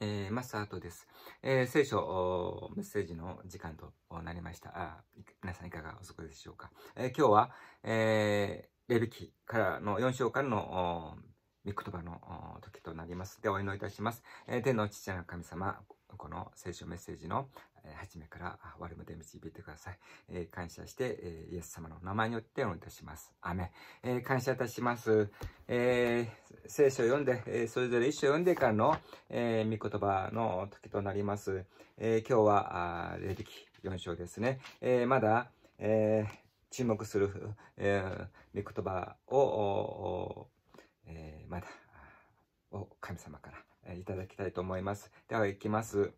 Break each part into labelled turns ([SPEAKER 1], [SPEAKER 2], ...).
[SPEAKER 1] えー、マスターアートです。えー、聖書メッセージの時間となりました。あ皆さんいかがお過ごしでしょうか。えー、今日は、えー、レビキからの4章からの御言葉の時となります。で、お祈りいたします。えー、天の父なる神様、この聖書メッセージの初めから悪まで導いてください。えー、感謝して、えー、イエス様の名前によってお願いいたします。アメえー、感謝いたします。え聖書を読んで、えそれぞれ一章読んでからの、えー、御言葉の時となります。え今日は、あレビキ4章ですね。えまだ、えー、注目する、えー、御言葉を、えまだ、を神様からえいただきたいと思います。では、行きます。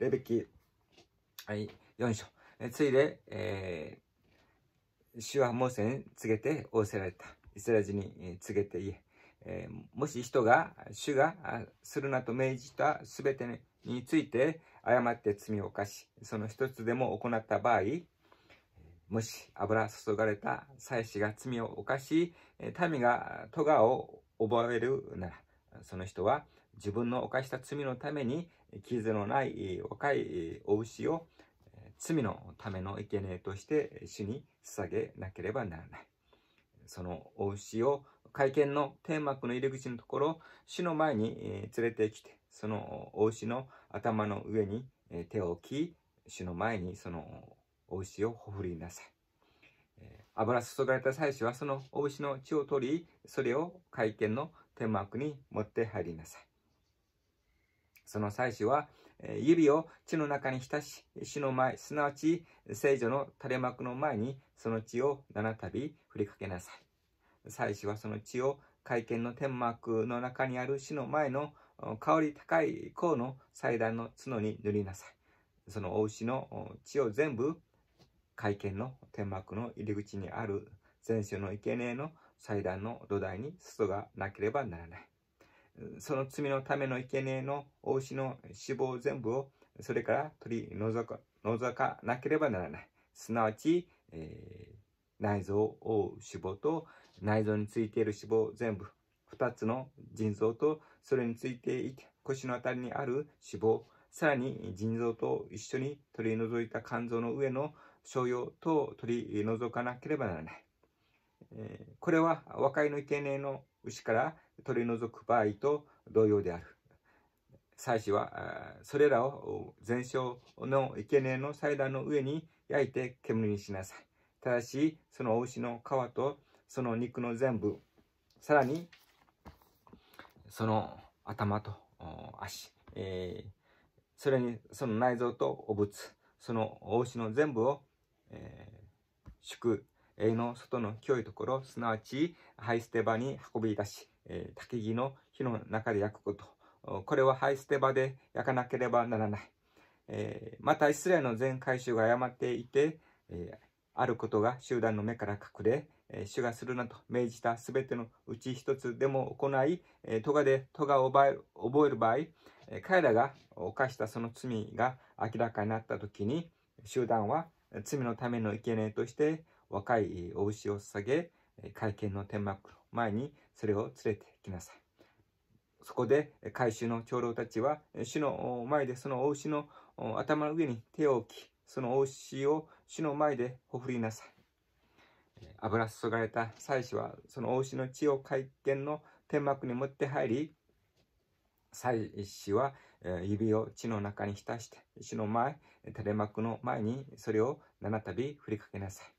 [SPEAKER 1] レベキはい、4章。えついで、えー、主はモーセに告げて仰せられた。イスラエルに、えー、告げて言え。えー、もし人が、主がするなと命じたすべてについて誤って罪を犯し、その一つでも行った場合、もし油注がれた祭司が罪を犯し、民が咎を覚えるなら、その人は自分の犯した罪のために傷のない若いお牛を罪のための生贄として主に捧げなければならない。そのお牛を会見の天幕の入り口のところ、主の前に連れてきて、そのお牛の頭の上に手を置き、主の前にそのお牛をほふりなさい。油注がれた祭司はそのお牛の血を取り、それを会見の天幕に持って入りなさい。その祭司は、指を血の中に浸し、死の前、すなわち聖女の垂れ幕の前に、その血を七度振りかけなさい。祭司はその血を会見の天幕の中にある死の前の香り高い甲の祭壇の角に塗りなさい。そのお牛の血を全部、会見の天幕の入り口にある前週の生贄の祭壇の土台に外がなければならない。その罪のための生贄のお牛の脂肪全部をそれから取り除か除かなければならない。すなわち、えー、内臓を覆う脂肪と内臓についている脂肪全部、2つの腎臓とそれについていて腰のあたりにある脂肪、さらに腎臓と一緒に取り除いた肝臓の上の商用と取り除かなければならない。えー、これは和解の生贄の牛から取り除く場合と同様である。祭司はそれらを全焼の生贄の祭壇の上に焼いて煙にしなさい。ただし、そのお牛の皮とその肉の全部、さらにその頭と足、えー、それにその内臓とお仏、そのお牛の全部を、えー、祝営の外の清いところ、すなわち、廃捨て場に運び出し、えー、竹木の火の中で焼くこと。これは廃捨て場で焼かなければならない。えー、また、イスラエルの全回収が誤っていて、えー、あることが集団の目から隠れ、えー、主がするなと命じたすべてのうち一つでも行い、えー、トガでトガを覚える場合、えー、彼らが犯したその罪が明らかになった時に、集団は罪のための生贄として若いお牛を捧げ、会見の天幕の前にそれを連れてきなさい。そこで回収の長老たちは、主の前でそのお牛の頭の上に手を置き、そのお牛を主の前でほふりなさい。油注がれた祭司は、そのお牛の血を会見の天幕に持って入り、祭司は指を血の中に浸して、主の前、垂れ幕の前にそれを七度振りかけなさい。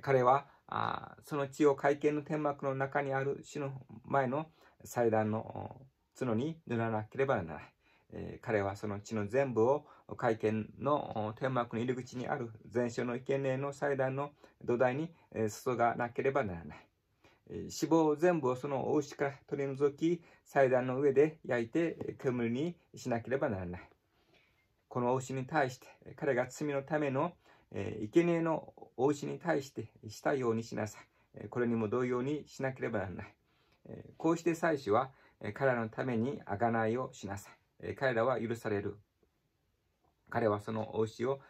[SPEAKER 1] 彼はあその地を会見の天幕の中にある死の前の祭壇の角に塗らなければならない。えー、彼はその地の全部を会見の天幕の入り口にある全焼の生贄の祭壇の土台に、えー、注がなければならない。えー、死亡全部をそのお牛から取り除き、祭壇の上で焼いて煙にしなければならない。このお牛に対して彼が罪のためのえけ生贄のお牛に対してしたようにしなさい。これにも同様にしなければならない。こうして祭司は彼らのために贖いをしなさい。彼らは許される。彼はそのお牛を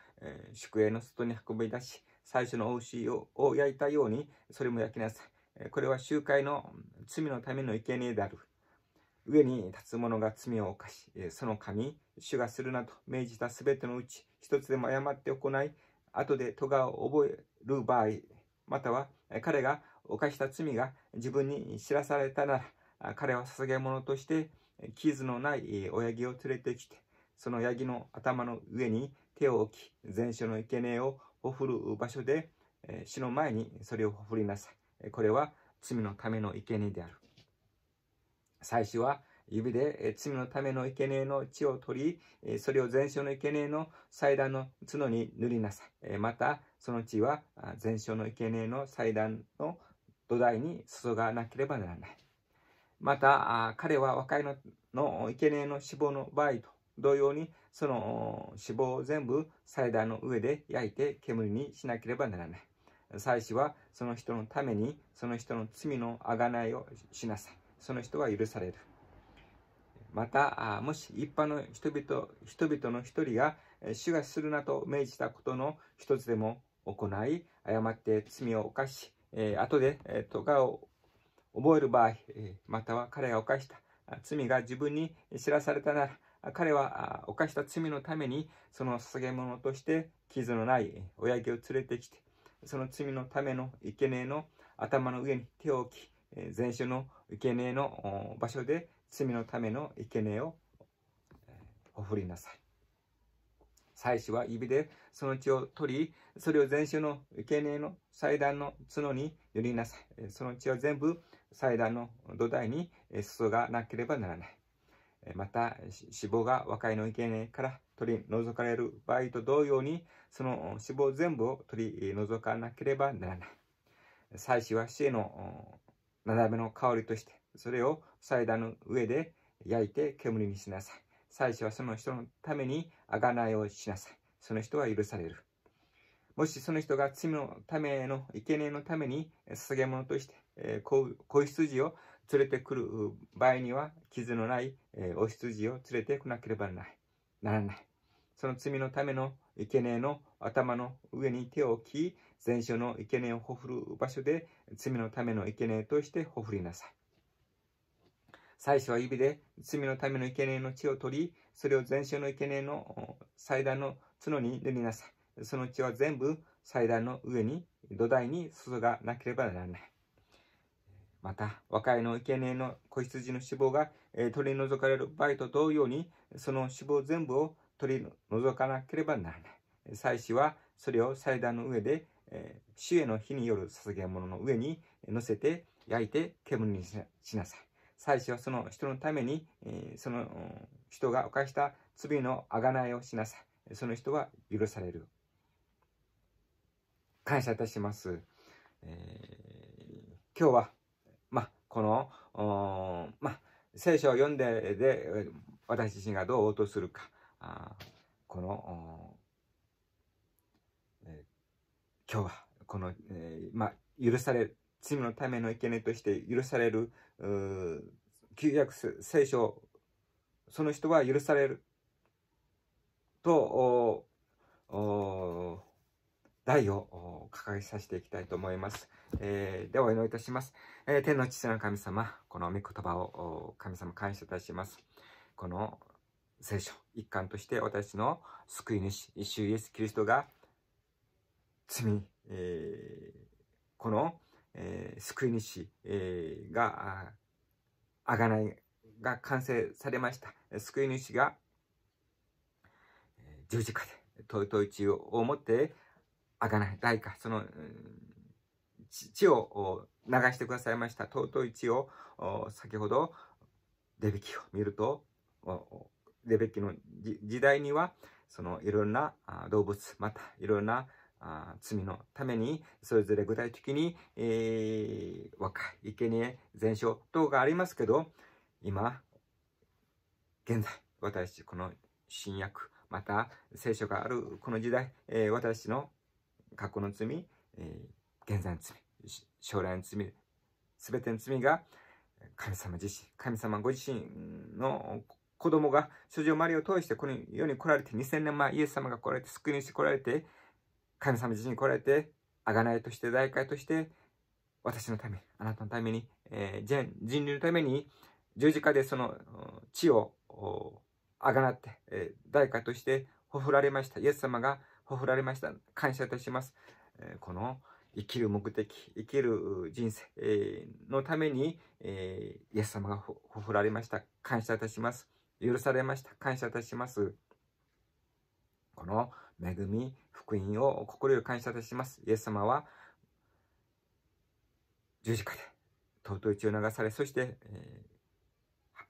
[SPEAKER 1] 宿営の外に運び出し、最初のお牛を焼いたように、それも焼きなさい。これは集会の罪のための生贄である。上に立つ者が罪を犯し、その神、主がするなと命じたすべてのうち、一つでも誤って行い、後で戸が覚える場合、または彼が犯した罪が自分に知らされたなら、彼は捧げ物として傷のない親木を連れてきて、そのヤギの頭の上に手を置き、前書の生贄をほふる場所で、死の前にそれをほふりなさい。これは罪のための生贄である。最初は指で罪のための生贄の血を取り、それを全焼の生贄の祭壇の角に塗りなさい。また、その血は全焼の生贄の祭壇の土台に注がなければならない。また、彼は和解のの生贄の死亡の場合と同様に、その死亡を全部祭壇の上で焼いて煙にしなければならない。祭司はその人のためにその人の罪の贖いをしなさい。その人は許される。また、もし一般の人々、人々の一人が、主がするなと命じたことの一つでも行い、誤って罪を犯し、後で、とがを覚える場合、または彼が犯した罪が自分に知らされたなら、彼は犯した罪のために、その捧げ物として傷のない親父を連れてきて、その罪のための生贄の頭の上に手を置き、前種の生贄の場所で罪のための生贄をおりなさい。祭司は指でその血を取り、それを全種の生贄の祭壇の角に寄りなさい。その血は全部祭壇の土台に注がなければならない。また、脂肪が和解の生贄から取り除かれる場合と同様に、その死亡全部を取り除かなければならない。祭司は死への斜めの香りとして、それを祭壇の上で焼いて煙にしなさい。祭司はその人のために贖いをしなさい。その人は許される。もしその人が罪のための、生贄のために捧げ物として、えー、子羊を連れてくる場合には、傷のない、えー、お羊を連れてこなければならない。その罪のための生贄の頭の上に手を置き、全所の生贄をほふる場所で、罪のための生贄としてほふりなさい。祭司は指で罪のための生贄の血を取り、それを全身の生贄の祭壇の角に塗りなさい。その血は全部祭壇の上に、土台に注がなければならない。また、和解の生贄の子羊の脂肪が、え取り除かれる場合と同様に、その脂肪全部を取り除かなければならない。祭司はそれを祭壇の上で、えー、主への火による捧げ物の上に乗せて焼いて煙にしなさい。祭司はその人のために、えその人が犯した罪の贖いをしなさい。その人は許される。感謝いたします。えー、今日は、ま、この、ま、聖書を読んでで、私自身がどう応答するか、あこの、えー、今日は、この、えー、ま、許される罪のための生贄として許される、旧約聖書、その人は許される。と、題を掲げさせていきたいと思います。えー、ではお祈りいたします。えー、天の父なる神様、この御言葉を神様感謝いたします。この聖書一貫として私の救い主、周イエス・キリストが罪、えー、このえー、救い主、えー、が、あがないが完成されました。救い主が、えー、十字架で、尊い血を持って、あがない代価、その、うん、血を流してくださいました。尊い血を、先ほど、レビキを見ると、レベキの時代には、そのいろんな動物、またいろんなあ罪のために、それぞれ具体的に、えー、若い、生贄、全焼等がありますけど、今、現在、私、この新約、また聖書があるこの時代、えー、私の過去の罪、えー、現在の罪、将来の罪、すべての罪が、神様自身、神様ご自身の子供が、諸女マリを通してこの世に来られて、2000年前、イエス様が来られて、救いにして来られて、神様自身に来られて、贖いとして、代会として、私のため、あなたのために、えー、人類のために、十字架でその地を贖って、えー、代価としてほふられました。イエス様がほふられました。感謝いたします。えー、この生きる目的、生きる人生、えー、のために、えイエス様がほふられました。感謝いたします。許されました。感謝いたします。この恵み、福音を心より感謝いたします。イエス様は、十字架で、尊い血を流され、そして、えー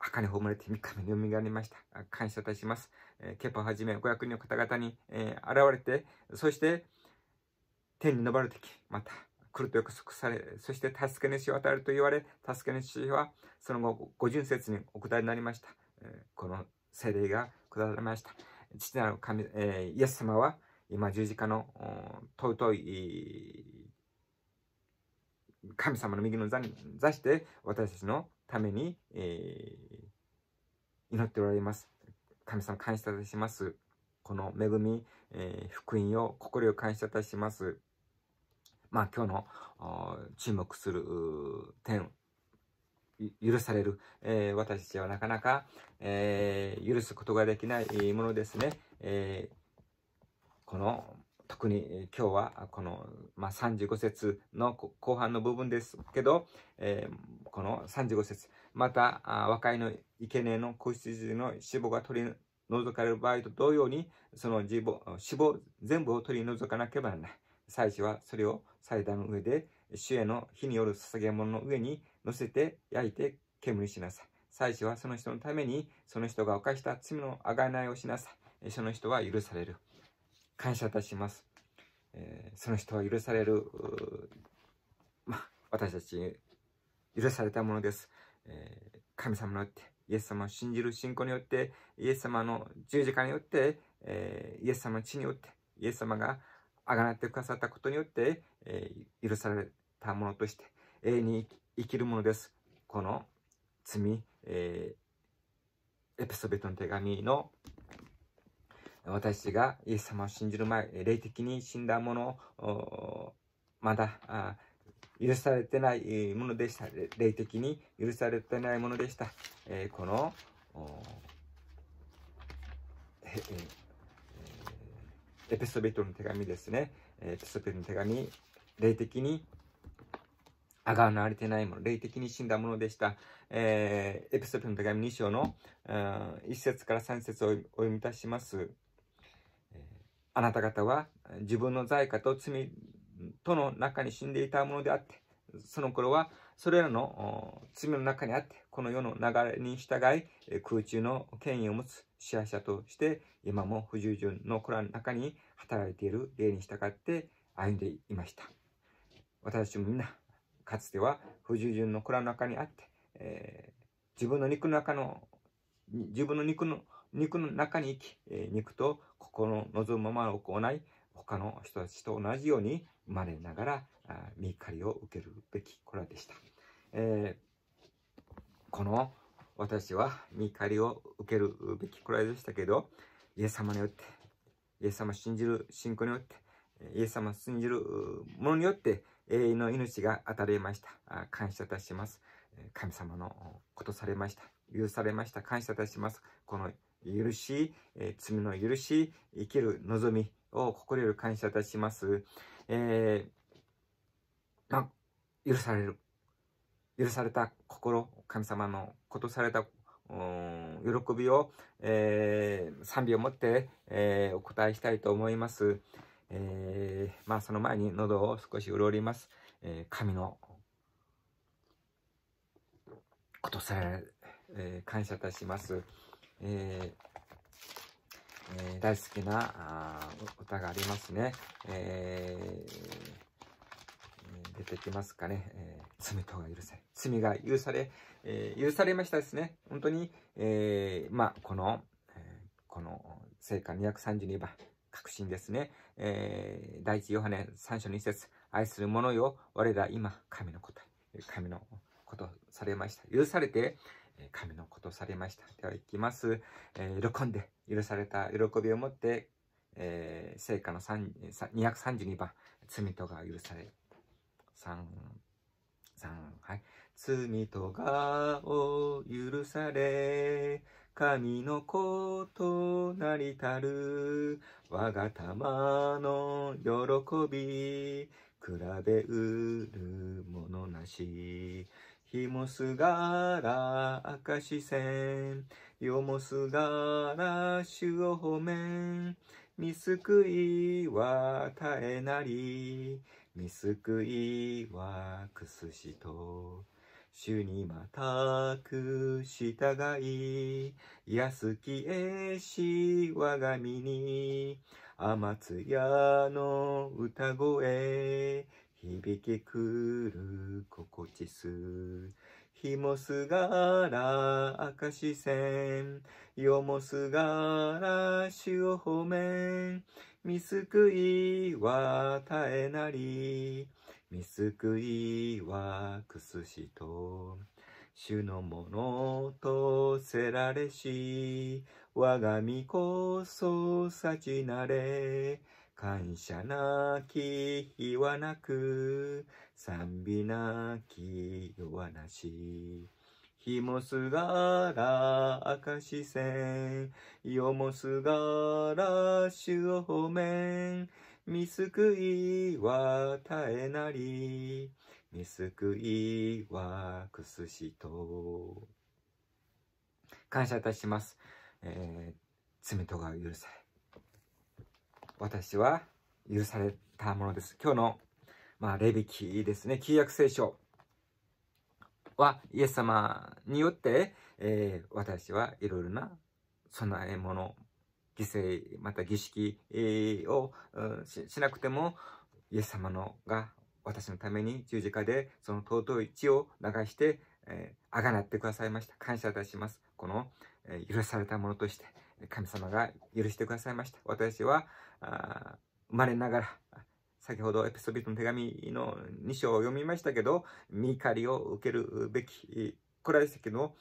[SPEAKER 1] 墓に葬れて3日目に蘇りました。感謝いたします。えー、ケパをはじめ500人の方々に、えー、現れて、そして、天に昇る時、また、来ると約束され、そして助け主を与えると言われ、助け主は、その後、五巡節にお下りになりました。えー、この聖霊が下られました。父なる神、えー、イエス様は今十字架の尊い神様の右の座に座して私たちのために、えー、祈っておられます。神様感謝いたします。この恵み、えー、福音を心を感謝いたします。まあ今日の注目する点許される、えー、私たちはなかなか、えー、許すことができないものですね、えー、この特に今日はこの、まあ、35節の後半の部分ですけど、えー、この35節また和解の生贄の子羊の死亡が取り除かれる場合と同様にその死亡全部を取り除かなければならない祭司はそれを祭壇の上で主への火による捧げ物の上に乗せて焼いて煙にしなさい。祭司はその人のために、その人が犯した罪のあがないをしなさい。その人は許される。感謝いたします。えー、その人は許される、ま、私たち、許されたものです。えー、神様によって、イエス様を信じる信仰によって、イエス様の十字架によって、えー、イエス様の血によって、イエス様があがなってくださったことによって、えー、許されたものとして、永遠に生きるものです。この罪、えー、エペソベトの手紙の私がイエス様を信じる前、霊的に死んだもの、まだ許されてないものでした。霊的に許されてないものでした。えー、この、えエペソベトの手紙ですね。エペソベトの手紙、霊的に贖われてないもの、霊的に死んだものでした。えー、エペソビの手紙2章の、うん、1節から3節をお読み出します、えー、あなた方は自分の罪過と罪との中に死んでいたものであって、その頃はそれらの罪の中にあって、この世の流れに従い、空中の権威を持つ支配者として、今も不従順の子らの中に働いている霊に従って歩んでいました。私もみんなかつては不従順の蔵の中にあって、えー、自分の肉の中の、自分の肉の、肉の中に生き、えー、肉と心の望むままを行い、他の人たちと同じように生まれながら、あ見怒りを受けるべき子らでした。えー、この私は見怒りを受けるべきくらいでしたけど、イエス様によって、イエス様信じる信仰によって、イエス様信じるものによって、永遠の命が与えました。感謝いたします。神様のことされました。許されました。感謝いたします。この許し、え罪の許し、生きる望みを心より感謝いたします。えー、ま許される。許された心、神様のことされた喜びを、えー、賛美を持って、えー、お答えしたいと思います。えー、まあその前に喉を少し潤ります。えー、神のことさええー、感謝いたします。ええー、大好きなあ歌がありますね。えー、出てきますかね、えー、罪とが許され、罪が許され、えー、許されましたですね。本当に、えー、まあ、この、えー、この聖歌232番、確信ですね。えー、第一ヨハネ三章二節愛する者よ、我ら今、神の答え、神のことされました。許されて、神のことされました。では行きます。えー、喜んで、許された喜びを持って、えー、聖歌の232番、罪とが許され。はい。罪とがを許され、神の子となりたる我が玉の喜び比べうるものなし日もすがら明しせん世もすがら主を褒め見救いは絶えなり見救いはくすしと主にまたく従い、安きえし我が身に、天津屋の歌声、響きくる心地す。日もすがら明石線、夜もすがら主を褒め、見救いは絶えなり、見救いはくすしと主のものとせられし我が身こそ幸なれ感謝なき日はなく賛美なき弱なし日もすがらしせ線夜もすがら主を褒めん見救いは絶えなり。見救いはくすしと。感謝いたします。えー、罪とが許され。私は許されたものです。今日の、まあ、レビキですね。旧約聖書は、イエス様によって、えー、私はいろいろな備え物、犠牲、また儀式をしなくても、イエス様のが私のために十字架でその尊い血を流して、えあがなってくださいました。感謝いたします。この、えー、許されたものとして、神様が許してくださいました。私は、あ生まれながら、先ほどエピソビトの手紙の2章を読みましたけど、見怒りを受けるべき、これはですけど、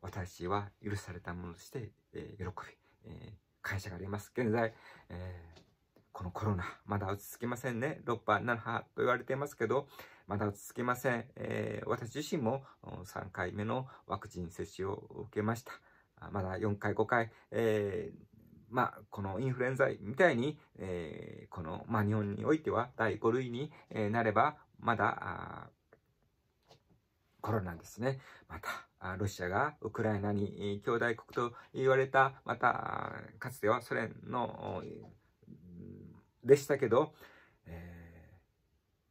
[SPEAKER 1] 私は許されたものとして、えー、喜び、会社があります。現在、えー、このコロナ、まだ落ち着きませんね。6波、7波と言われていますけど、まだ落ち着きません。えー、私自身も3回目のワクチン接種を受けました。まだ4回、5回、えー、まあ、このインフルエンザみたいに、えー、この、まあ、日本においては第5類に、えなれば、まだ、頃なんですね。また、ロシアがウクライナに兄弟国と言われた、また、かつてはソ連の、でしたけど、え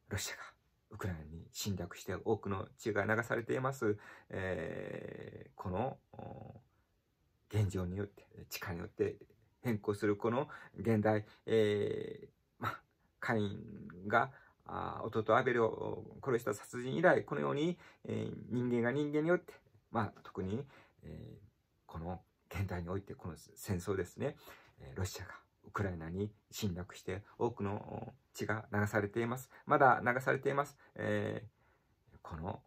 [SPEAKER 1] ー、ロシアがウクライナに侵略して多くの血が流されています。えー、この現状によって、地下によって変更するこの現代、えー、まあ、会員があ弟アベルを殺した殺人以来、このように、えー、人間が人間によって、まあ、特に、えー、この現代においてこの戦争ですね、えロシアがウクライナに侵略して多くの血が流されています。まだ流されています。えー、この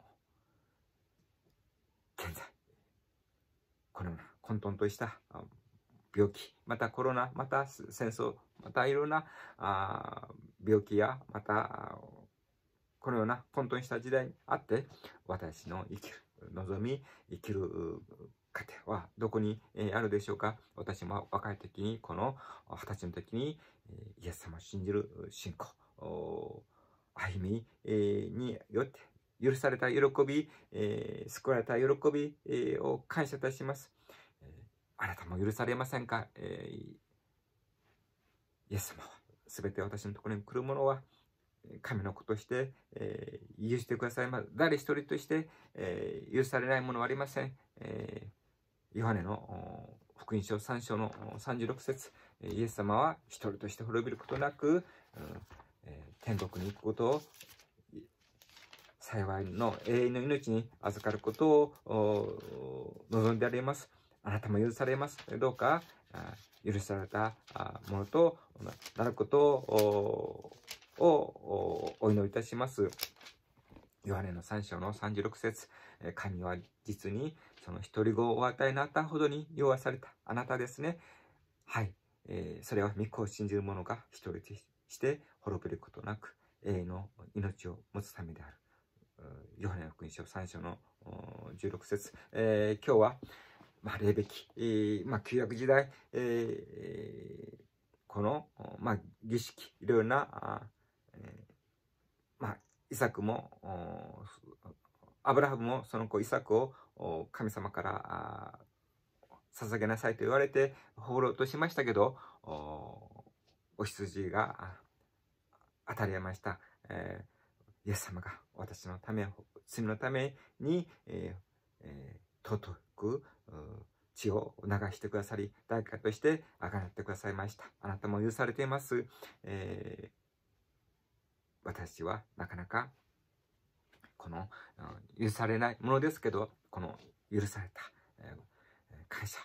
[SPEAKER 1] 現在、このような混沌とした病気、またコロナ、また戦争、またいろんなあ病気や、またこのような混沌した時代にあって、私の生きる、望み、生きる過程はどこにあるでしょうか私も若い時に、この二十歳の時に、イエス様を信じる信仰、歩みによって、許された喜び、救われた喜びを感謝いたします。あなたも許されませんか、えー、イエス様は、すべて私のところに来るものは、神の子として、えー、許してくださいま誰一人として、えー、許されないものはありません。えー、ヨハネの福音書3章の36節イエス様は一人として滅びることなく、うん、えー、天国に行くことを幸いの永遠の命に預かることを望んであります。あなたも許されます。どうか、許されたものとなることをお祈りいたします。ヨハネの3章の36節神は実にその独り子をお与えになったほどに弱されたあなたですね。はい。えー、それは御子を信じる者が一人として滅びることなく永遠の命を持つためである。ヨハネの福音書3章の16節、えー、今日はまあ、レベキ、えー、まあ、旧約時代、えー、この、まあ、儀式、いろいろな、あえー、まあ、イサクも、アブラハムもその子イサクを神様から捧げなさいと言われて放浪としましたけど、おお羊が当たりました、えー、イエス様が私のため罪のために、えーえー、尊いく、血を流してくださり、代価として上がってくださいました。あなたも許されています。えー、私はなかなか、この、許されないものですけど、この許された、えー、感謝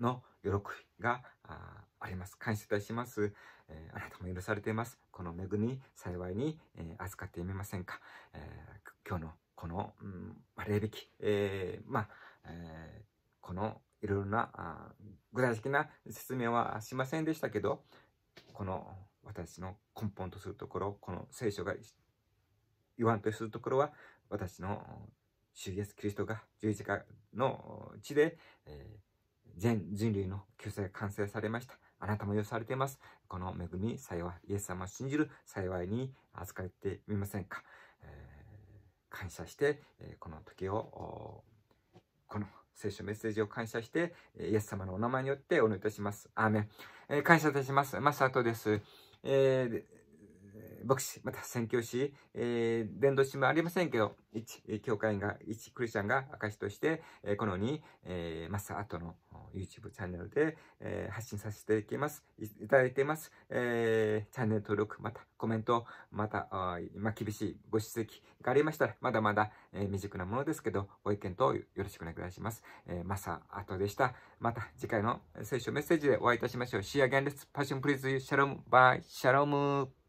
[SPEAKER 1] の喜びがあります。感謝いたします、えー、あなたも許されています。この恵み、幸いに、えー、預ってみませんか、えー、今日のこの、うん、礼引き、えまあえー、このいろいろな具体的な説明はしませんでしたけどこの私の根本とするところこの聖書が言わんとするところは私の主イエスキリストが十字架の地で、えー、全人類の救済が完成されましたあなたも許されていますこの恵み幸いイエス様を信じる幸いに扱ってみませんか、えー、感謝して、えー、この時をこの聖書メッセージを感謝して、イエス様のお名前によってお祈りいたします。アーメン。えー、感謝いたします。マサトです。えー牧師、また宣教師、えー、伝道師もありませんけど、一、教会員が、一クリスチャンが証として、えー、このように、えー、マスアートの YouTube チャンネルで、えー、発信させていきます、いただいています。えー、チャンネル登録、またコメント、また、あ今厳しいご指摘がありましたら、まだまだ、えー、未熟なものですけど、ご意見等よろしくお願いします。えー、マサアートでした。また次回の聖書メッセージでお会いいたしましょう。See you again, l e t s passion please, shalom, bye, shalom.